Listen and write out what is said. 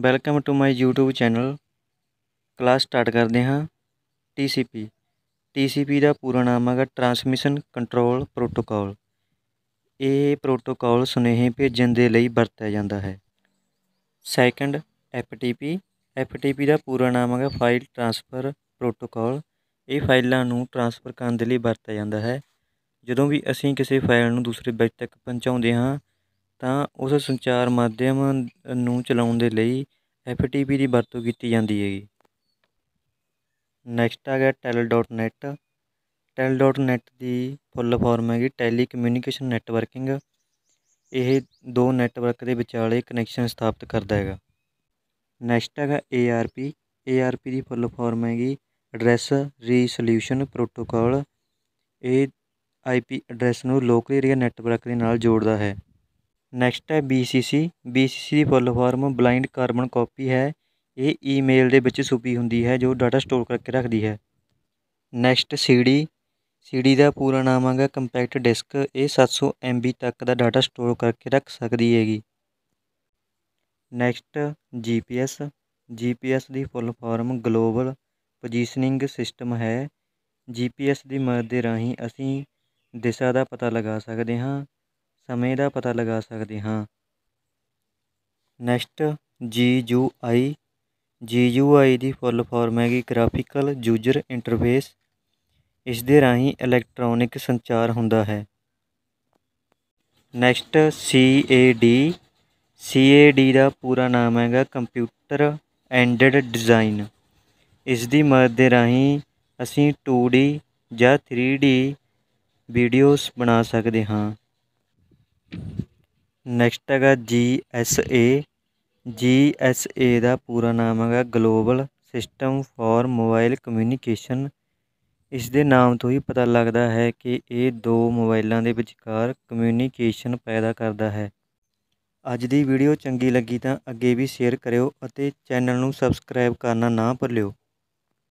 welcome to my YouTube channel class start ਕਰਦੇ ਹਾਂ TCP TCP ਦਾ ਪੂਰਾ ਨਾਮ ਹੈਗਾ ਟਰਾਂਸਮਿਸ਼ਨ ਕੰਟਰੋਲ ਪ੍ਰੋਟੋਕਾਲ ਇਹ ਪ੍ਰੋਟੋਕਾਲ ਸੁਨੇਹੇ ਭੇਜਣ ਦੇ ਲਈ ਵਰਤਿਆ ਜਾਂਦਾ ਹੈ ਸੈਕੰਡ FTP FTP ਦਾ ਪੂਰਾ ਨਾਮ ਹੈਗਾ ਫਾਈਲ ਟ੍ਰਾਂਸਫਰ ਪ੍ਰੋਟੋਕਾਲ ਇਹ ਫਾਈਲਾਂ ਨੂੰ ਟ੍ਰਾਂਸਫਰ ਕਰਨ ਦੇ ਲਈ ਵਰਤਿਆ ਜਾਂਦਾ ਹੈ ਜਦੋਂ ਵੀ ਅਸੀਂ ਕਿਸੇ ਫਾਈਲ ਨੂੰ ਦੂਸਰੇ ਵੈਬ ਤੱਕ ਪਹੁੰਚਾਉਂਦੇ ਹਾਂ ਤਾਂ ਉਸ ਸੰਚਾਰ ਮਾਧਿਅਮ ਨੂੰ ਚਲਾਉਣ ਦੇ ਲਈ ਐਫ ਟੀ ਪੀ ਦੀ ਵਰਤੋਂ ਕੀਤੀ ਜਾਂਦੀ ਹੈਗੀ ਨੈਕਸਟ ਆ ਗਿਆ tel dot net tel dot net ਦੀ ਫੁੱਲ ਫਾਰਮ ਹੈਗੀ ਟੈਲੀ ਕਮਿਊਨੀਕੇਸ਼ਨ ਨੈਟਵਰਕਿੰਗ ਇਹ ਦੋ ਨੈਟਵਰਕ ਦੇ ਵਿਚਾਲੇ ਕਨੈਕਸ਼ਨ ਸਥਾਪਿਤ ਕਰਦਾ ਹੈਗਾ ਨੈਕਸਟ ਹੈਗਾ ARP ARP ਦੀ ਫੁੱਲ ਫਾਰਮ ਹੈਗੀ ਐਡਰੈਸ ਰੀਸੋਲੂਸ਼ਨ ਪ੍ਰੋਟੋਕਾਲ ਇਹ IP ਐਡਰੈਸ ਨੂੰ ਲੋਕਲ ਏਰੀਆ ਨੈਟਵਰਕ ਦੇ ਨਾਲ ਜੋੜਦਾ ਹੈ ਨੈਕਸਟ ਹੈ ਬੀਸੀਸੀ ਬੀਸੀਸੀ ਦੀ full form blind carbon copy ਹੈ ਇਹ ਈਮੇਲ ਦੇ ਵਿੱਚ ਸੁਪੀ ਹੁੰਦੀ ਹੈ ਜੋ ਡਾਟਾ ਸਟੋਰ ਕਰਕੇ ਰੱਖਦੀ ਹੈ ਨੈਕਸਟ ਸੀਡੀ ਸੀਡੀ ਦਾ ਪੂਰਾ ਨਾਮ ਹੈਗਾ ਕੰਪੈਕਟ ਡਿਸਕ ਇਹ 700 MB ਤੱਕ ਦਾ ਡਾਟਾ ਸਟੋਰ ਕਰਕੇ ਰੱਖ ਸਕਦੀ ਹੈਗੀ ਨੈਕਸਟ GPS GPS ਦੀ full form global positioning system ਹੈ GPS ਦੀ ਮਦਦ ਦੇ ਰਾਹੀਂ ਅਸੀਂ ਦਿਸ਼ਾ ਦਾ ਪਤਾ ਲਗਾ ਸਕਦੇ ਹਾਂ ਸਮੇਂ ਦਾ ਪਤਾ ਲਗਾ ਸਕਦੇ ਹਾਂ ਨੈਕਸਟ ਜੀ U I G U I ਦੀ ਫੁੱਲ ਫਾਰਮ ਹੈਗੀ ਗ੍ਰਾਫਿਕਲ ਯੂਜ਼ਰ ਇੰਟਰਫੇਸ ਇਸ ਦੇ ਰਾਹੀਂ ਇਲੈਕਟ੍ਰੋਨਿਕ ਸੰਚਾਰ ਹੁੰਦਾ ਹੈ next C A D C A D ਦਾ ਪੂਰਾ ਨਾਮ ਹੈਗਾ ਕੰਪਿਊਟਰ ਐਂਡਡ ਡਿਜ਼ਾਈਨ ਇਸ ਦੀ ਮਦਦ ਦੇ ਰਾਹੀਂ ਅਸੀਂ 2D ਜਾਂ 3D ਵੀਡੀਓਜ਼ ਬਣਾ ਸਕਦੇ ਹਾਂ ਨੈਕਸਟ ਹੈਗਾ G S A G S A ਦਾ ਪੂਰਾ ਨਾਮ ਹੈਗਾ global system for mobile communication ਇਸ ਦੇ ਨਾਮ ਤੋਂ ਹੀ ਪਤਾ ਲੱਗਦਾ ਹੈ ਕਿ ਇਹ ਦੋ ਮੋਬਾਈਲਾਂ ਦੇ ਵਿਚਕਾਰ ਕਮਿਊਨੀਕੇਸ਼ਨ ਪੈਦਾ ਕਰਦਾ ਹੈ ਅੱਜ ਦੀ ਵੀਡੀਓ ਚੰਗੀ ਲੱਗੀ ਤਾਂ ਅੱਗੇ ਵੀ ਸ਼ੇਅਰ ਕਰਿਓ ਅਤੇ ਚੈਨਲ ਨੂੰ ਸਬਸਕ੍ਰਾਈਬ ਕਰਨਾ ਨਾ ਭੁੱਲਿਓ